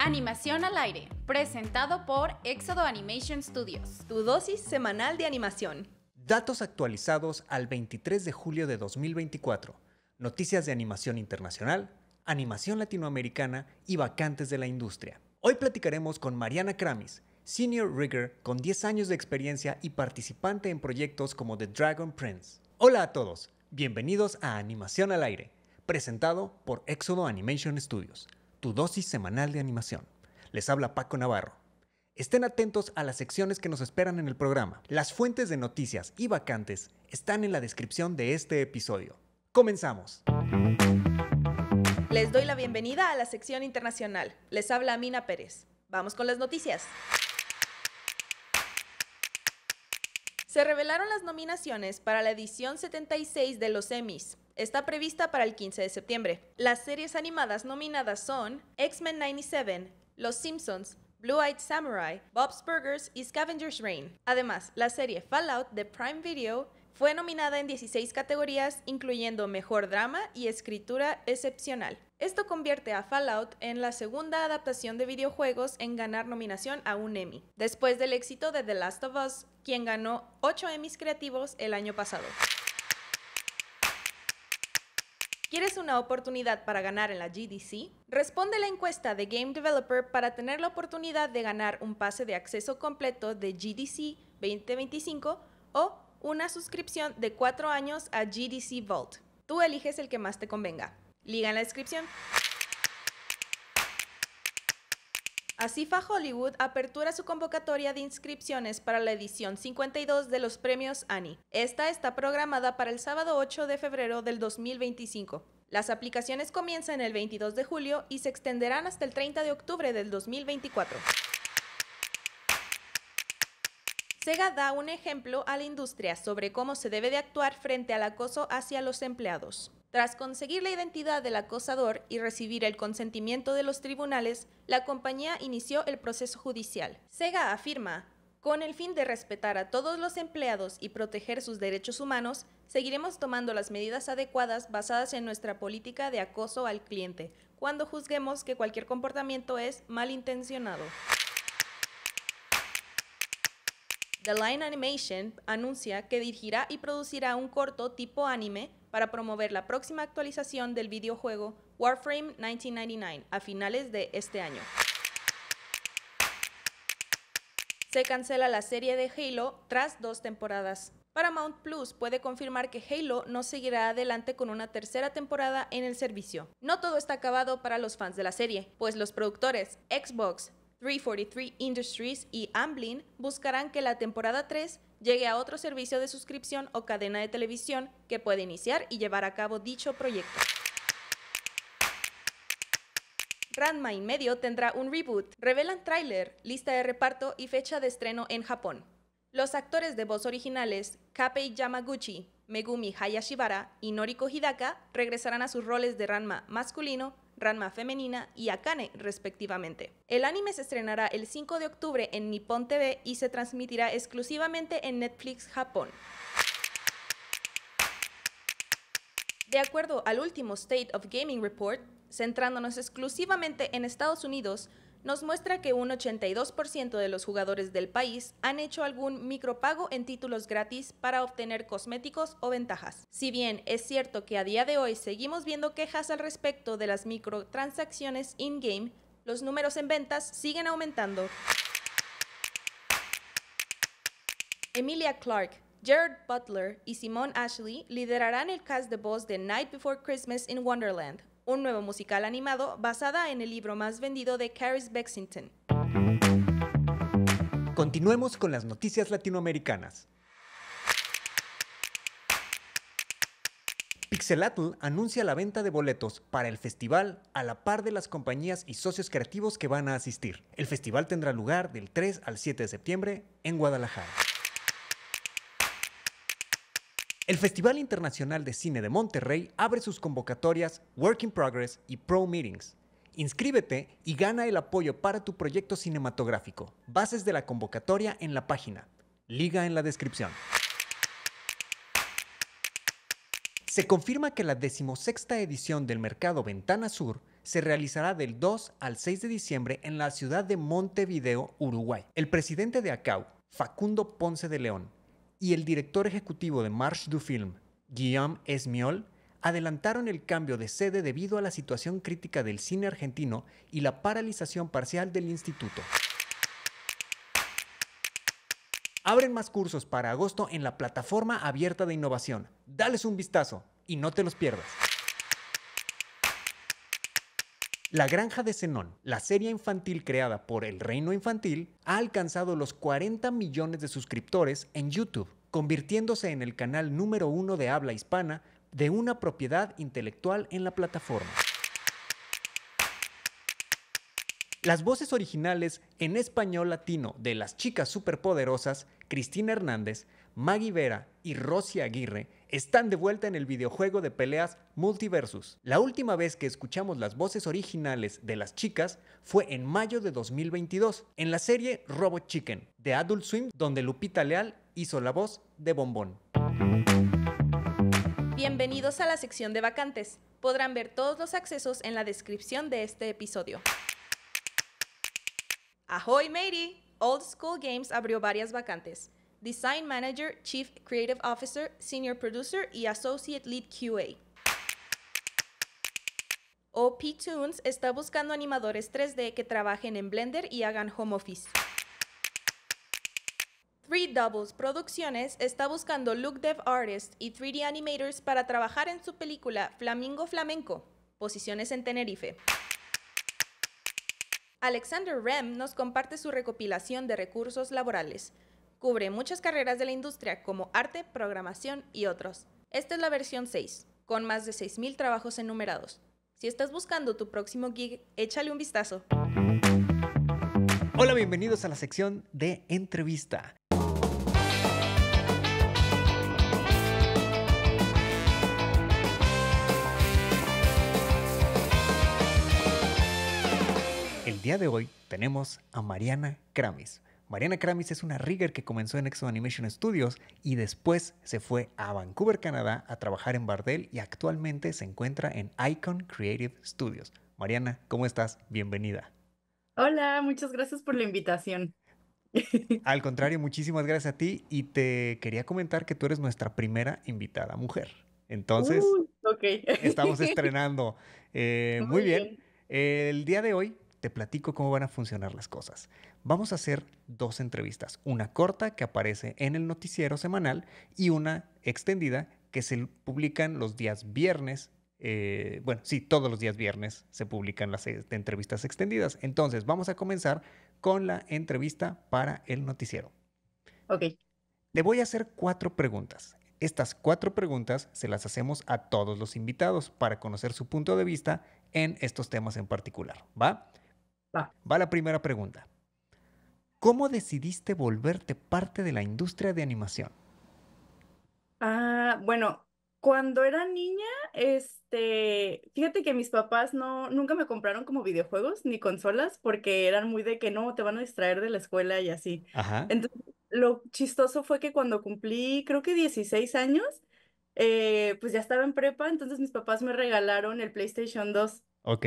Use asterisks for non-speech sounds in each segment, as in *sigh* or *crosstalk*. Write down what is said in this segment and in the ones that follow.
Animación al aire, presentado por Éxodo Animation Studios. Tu dosis semanal de animación. Datos actualizados al 23 de julio de 2024. Noticias de animación internacional, animación latinoamericana y vacantes de la industria. Hoy platicaremos con Mariana Kramis, Senior Rigger con 10 años de experiencia y participante en proyectos como The Dragon Prince. Hola a todos, bienvenidos a Animación al Aire presentado por Éxodo Animation Studios, tu dosis semanal de animación. Les habla Paco Navarro. Estén atentos a las secciones que nos esperan en el programa. Las fuentes de noticias y vacantes están en la descripción de este episodio. Comenzamos. Les doy la bienvenida a la sección internacional. Les habla Amina Pérez. Vamos con las noticias. Se revelaron las nominaciones para la edición 76 de los Emmys. Está prevista para el 15 de septiembre. Las series animadas nominadas son X-Men 97, Los Simpsons, Blue-Eyed Samurai, Bob's Burgers y Scavenger's Reign. Además, la serie Fallout de Prime Video fue nominada en 16 categorías, incluyendo Mejor Drama y Escritura Excepcional. Esto convierte a Fallout en la segunda adaptación de videojuegos en ganar nominación a un Emmy, después del éxito de The Last of Us, quien ganó 8 Emmys creativos el año pasado. ¿Quieres una oportunidad para ganar en la GDC? Responde la encuesta de Game Developer para tener la oportunidad de ganar un pase de acceso completo de GDC 2025 o una suscripción de cuatro años a GDC Vault. Tú eliges el que más te convenga. Liga en la descripción. Asifa Hollywood apertura su convocatoria de inscripciones para la edición 52 de los premios Annie. Esta está programada para el sábado 8 de febrero del 2025. Las aplicaciones comienzan el 22 de julio y se extenderán hasta el 30 de octubre del 2024. Sega da un ejemplo a la industria sobre cómo se debe de actuar frente al acoso hacia los empleados. Tras conseguir la identidad del acosador y recibir el consentimiento de los tribunales, la compañía inició el proceso judicial. Sega afirma, con el fin de respetar a todos los empleados y proteger sus derechos humanos, seguiremos tomando las medidas adecuadas basadas en nuestra política de acoso al cliente, cuando juzguemos que cualquier comportamiento es malintencionado. The Line Animation anuncia que dirigirá y producirá un corto tipo anime para promover la próxima actualización del videojuego Warframe 1999 a finales de este año. Se cancela la serie de Halo tras dos temporadas. Paramount Plus puede confirmar que Halo no seguirá adelante con una tercera temporada en el servicio. No todo está acabado para los fans de la serie, pues los productores Xbox, 343 Industries y Amblin buscarán que la temporada 3 llegue a otro servicio de suscripción o cadena de televisión que pueda iniciar y llevar a cabo dicho proyecto. Ranma y medio tendrá un reboot. Revelan tráiler, lista de reparto y fecha de estreno en Japón. Los actores de voz originales Kapei Yamaguchi, Megumi Hayashibara y Noriko Hidaka regresarán a sus roles de Ranma masculino Ranma femenina y Akane, respectivamente. El anime se estrenará el 5 de octubre en Nippon TV y se transmitirá exclusivamente en Netflix Japón. De acuerdo al último State of Gaming Report, centrándonos exclusivamente en Estados Unidos, nos muestra que un 82% de los jugadores del país han hecho algún micropago en títulos gratis para obtener cosméticos o ventajas. Si bien es cierto que a día de hoy seguimos viendo quejas al respecto de las microtransacciones in-game, los números en ventas siguen aumentando. Emilia Clark, Jared Butler y Simone Ashley liderarán el cast de voz de Night Before Christmas in Wonderland, un nuevo musical animado basada en el libro más vendido de Caris Bexington. Continuemos con las noticias latinoamericanas. Pixelatl anuncia la venta de boletos para el festival a la par de las compañías y socios creativos que van a asistir. El festival tendrá lugar del 3 al 7 de septiembre en Guadalajara. El Festival Internacional de Cine de Monterrey abre sus convocatorias Work in Progress y Pro Meetings. Inscríbete y gana el apoyo para tu proyecto cinematográfico. Bases de la convocatoria en la página. Liga en la descripción. Se confirma que la decimosexta edición del Mercado Ventana Sur se realizará del 2 al 6 de diciembre en la ciudad de Montevideo, Uruguay. El presidente de ACAU, Facundo Ponce de León, y el director ejecutivo de March du Film, Guillaume Esmiol, adelantaron el cambio de sede debido a la situación crítica del cine argentino y la paralización parcial del instituto. Abren más cursos para agosto en la plataforma abierta de innovación. Dales un vistazo y no te los pierdas. La Granja de Zenón, la serie infantil creada por El Reino Infantil, ha alcanzado los 40 millones de suscriptores en YouTube, convirtiéndose en el canal número uno de habla hispana de una propiedad intelectual en la plataforma. Las voces originales en español latino de las chicas superpoderosas, Cristina Hernández, Maggie Vera y Rosy Aguirre están de vuelta en el videojuego de peleas Multiversus. La última vez que escuchamos las voces originales de las chicas fue en mayo de 2022, en la serie Robot Chicken de Adult Swim, donde Lupita Leal hizo la voz de Bombón. Bienvenidos a la sección de vacantes. Podrán ver todos los accesos en la descripción de este episodio. Ahoy Mary! Old School Games abrió varias vacantes. Design Manager, Chief Creative Officer, Senior Producer y Associate Lead QA. OP Tunes está buscando animadores 3D que trabajen en Blender y hagan home office. Three Doubles Producciones está buscando look dev artists y 3D animators para trabajar en su película Flamingo Flamenco, posiciones en Tenerife. Alexander Rem nos comparte su recopilación de recursos laborales. Cubre muchas carreras de la industria como arte, programación y otros. Esta es la versión 6, con más de 6.000 trabajos enumerados. Si estás buscando tu próximo gig, échale un vistazo. Hola, bienvenidos a la sección de entrevista. El día de hoy tenemos a Mariana Kramis. Mariana Kramis es una rigger que comenzó en Exo Animation Studios y después se fue a Vancouver, Canadá a trabajar en Bardell y actualmente se encuentra en Icon Creative Studios. Mariana, ¿cómo estás? Bienvenida. Hola, muchas gracias por la invitación. *laughs* Al contrario, muchísimas gracias a ti y te quería comentar que tú eres nuestra primera invitada mujer. Entonces, estamos *laughs* estrenando. Eh, muy, bien. El día de hoy te platico cómo van a funcionar las cosas. Vamos a hacer dos entrevistas, una corta que aparece en el noticiero semanal y una extendida que se publican los días viernes. Eh, bueno, sí, todos los días viernes se publican las este, entrevistas extendidas. Entonces, vamos a comenzar con la entrevista para el noticiero. Ok. Le voy a hacer cuatro preguntas. Estas cuatro preguntas se las hacemos a todos los invitados para conocer su punto de vista en estos temas en particular, ¿va? Va. la primera pregunta. ¿Cómo decidiste volverte parte de la industria de animación? Ah, bueno, cuando era niña, este, fíjate que mis papás no, nunca me compraron como videojuegos ni consolas porque eran muy de que no, te van a distraer de la escuela y así. Ajá. Entonces, lo chistoso fue que cuando cumplí, creo que 16 años, eh, pues ya estaba en prepa, entonces mis papás me regalaron el PlayStation 2. Ok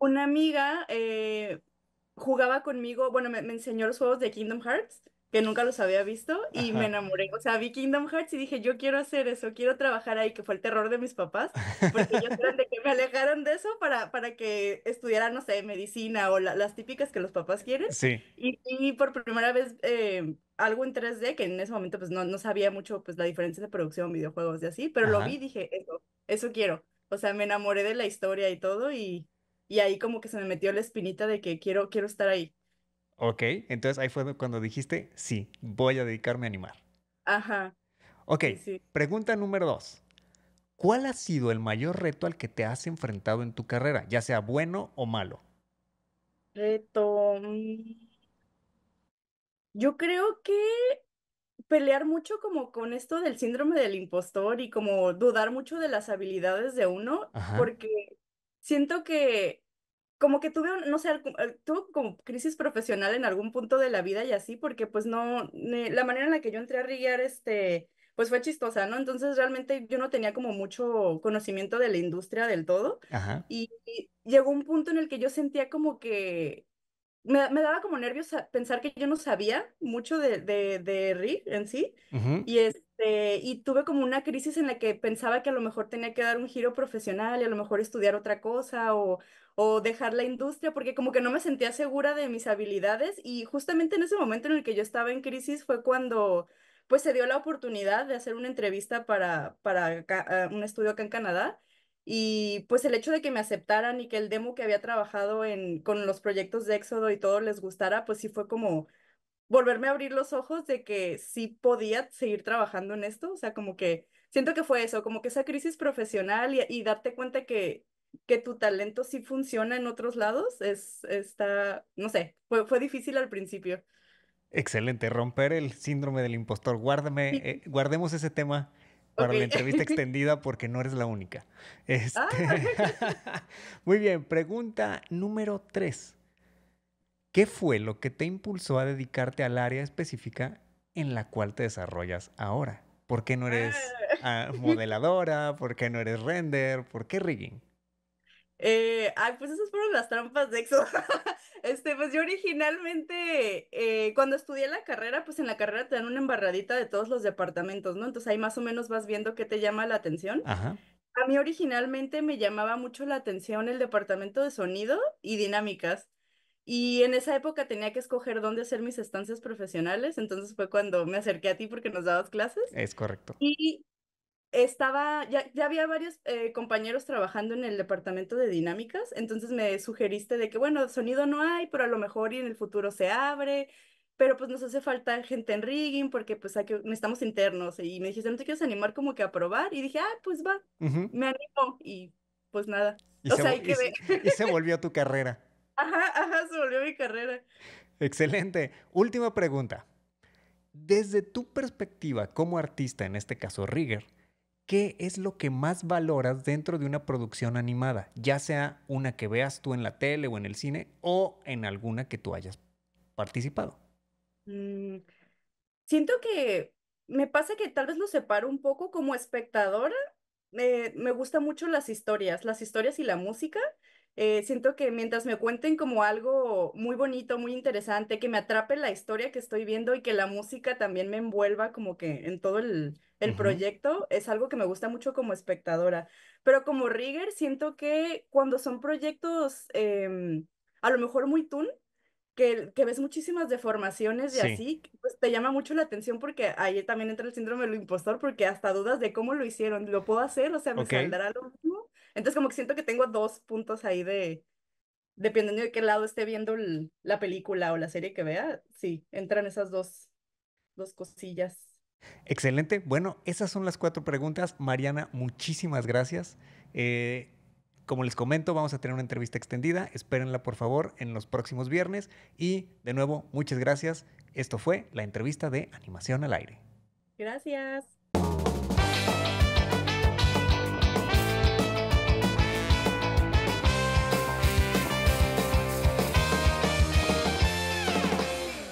una amiga eh, jugaba conmigo, bueno, me, enseñó los juegos de Kingdom Hearts, que nunca los había visto, y me enamoré. O sea, vi Kingdom Hearts y dije, yo quiero hacer eso, quiero trabajar ahí, que fue el terror de mis papás, porque ellos eran de que me alejaron de eso para, para que estudiara, no sé, medicina o las típicas que los papás quieren. Sí. Y, por primera vez... Eh, algo en 3D que en ese momento pues no, no sabía mucho pues la diferencia de producción, videojuegos y así, pero lo vi y dije, eso, eso quiero. O sea, me enamoré de la historia y todo y y ahí como que se me metió la espinita de que quiero, quiero estar ahí. Ok, entonces ahí fue cuando dijiste, sí, voy a dedicarme a animar. Ajá. Ok, pregunta número dos. ¿Cuál ha sido el mayor reto al que te has enfrentado en tu carrera, ya sea bueno o malo? Reto. Mm. Yo creo que pelear mucho como con esto del síndrome del impostor y como dudar mucho de las habilidades de uno, porque siento que como que tuve, no sé, eh, tuve como crisis profesional en algún punto de la vida y así, porque pues no, la manera en la que yo entré a riguear, este, pues fue chistosa, ¿no? Entonces realmente yo no tenía como mucho conocimiento de la industria del todo. y, llegó un punto en el que yo sentía como que me, daba como nervios pensar que yo no sabía mucho de, de, de en sí. Y este, y tuve como una crisis en la que pensaba que a lo mejor tenía que dar un giro profesional y a lo mejor estudiar otra cosa o, o dejar la industria, porque como que no me sentía segura de mis habilidades. Y justamente en ese momento en el que yo estaba en crisis fue cuando pues se dio la oportunidad de hacer una entrevista para, para ah, un estudio acá en Canadá. Y pues el hecho de que me aceptaran y que el demo que había trabajado con los proyectos de Éxodo y todo les gustara, pues sí fue como volverme a abrir los ojos de que sí podía seguir trabajando en esto. O sea, como que siento que fue eso, como que esa crisis profesional y, darte cuenta que, que tu talento sí funciona en otros lados, es, está, no sé, fue, difícil al principio. Excelente, romper el síndrome del impostor. Guárdame, eh, guardemos ese tema para la entrevista *laughs* extendida porque no eres la única. Ah, este, *laughs* muy bien, pregunta número tres. ¿Qué fue lo que te impulsó a dedicarte al área específica en la cual te desarrollas ahora? ¿Por qué no eres ah. Ah, modeladora? ¿Por qué no eres render? ¿Por qué rigging? Eh, ay, pues esas fueron las trampas de Exo. *laughs* este, pues yo originalmente, eh, cuando estudié la carrera, pues en la carrera te dan una embarradita de todos los departamentos, ¿no? Entonces ahí más o menos vas viendo qué te llama la atención. Ajá. A mí originalmente me llamaba mucho la atención el departamento de sonido y dinámicas. Y en esa época tenía que escoger dónde hacer mis estancias profesionales, entonces fue cuando me acerqué a ti porque nos dabas clases. Es correcto. Y estaba, ya, ya había varios eh, compañeros trabajando en el departamento de dinámicas, entonces me sugeriste de que, bueno, sonido no hay, pero a lo mejor y en el futuro se abre, pero pues nos hace falta gente en rigging porque pues aquí internos. Y me dijiste, ¿no te quieres animar como que a probar? Y dije, ah, pues va, me animo y pues nada. Y, se, sea, a y se volvió tu carrera. *laughs* Ajá, ajá, se volvió mi carrera. Excelente. Última pregunta. Desde tu perspectiva como artista, en este caso Rigger, ¿qué es lo que más valoras dentro de una producción animada? Ya sea una que veas tú en la tele o en el cine o en alguna que tú hayas participado. Mm, siento que me pasa que tal vez lo separo un poco como espectadora. Eh, me gustan mucho las historias, las historias y la música. Eh, siento que mientras me cuenten como algo muy bonito, muy interesante, que me atrape la historia que estoy viendo y que la música también me envuelva como que en todo el, el proyecto es algo que me gusta mucho como espectadora. Pero como rigger, siento que cuando son proyectos em, a lo mejor muy tun, que, ves muchísimas deformaciones y así, pues te llama mucho la atención porque ahí también entra el síndrome del impostor porque hasta dudas de cómo lo hicieron, ¿lo puedo hacer? O sea, ¿me saldrá lo mismo? Entonces como que siento que tengo dos puntos ahí de, dependiendo de qué lado esté viendo la película o la serie que vea, sí, entran esas dos, dos cosillas. Excelente. Bueno, esas son las cuatro preguntas. Mariana, muchísimas gracias. Eh, como les comento, vamos a tener una entrevista extendida. Espérenla, por favor, en los próximos viernes. Y de nuevo, muchas gracias. Esto fue la entrevista de Animación al Aire. Gracias.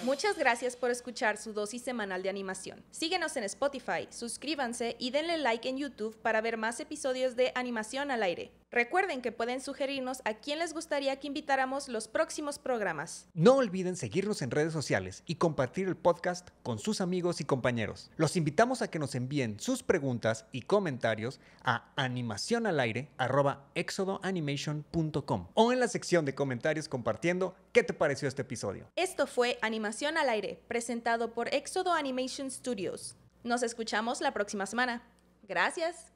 Muchas gracias por escuchar su dosis semanal de animación. Síguenos en Spotify, suscríbanse y denle like en YouTube para ver más episodios de Animación al Aire. Recuerden que pueden sugerirnos a quién les gustaría que invitáramos los próximos programas. No olviden seguirnos en redes sociales y compartir el podcast con sus amigos y compañeros. Los invitamos a que nos envíen sus preguntas y comentarios a animacionalaire.exodoanimation.com o en la sección de comentarios compartiendo qué te pareció este episodio. Esto fue Animación al Aire, presentado por Exodo Animation Studios. Nos escuchamos la próxima semana. Gracias.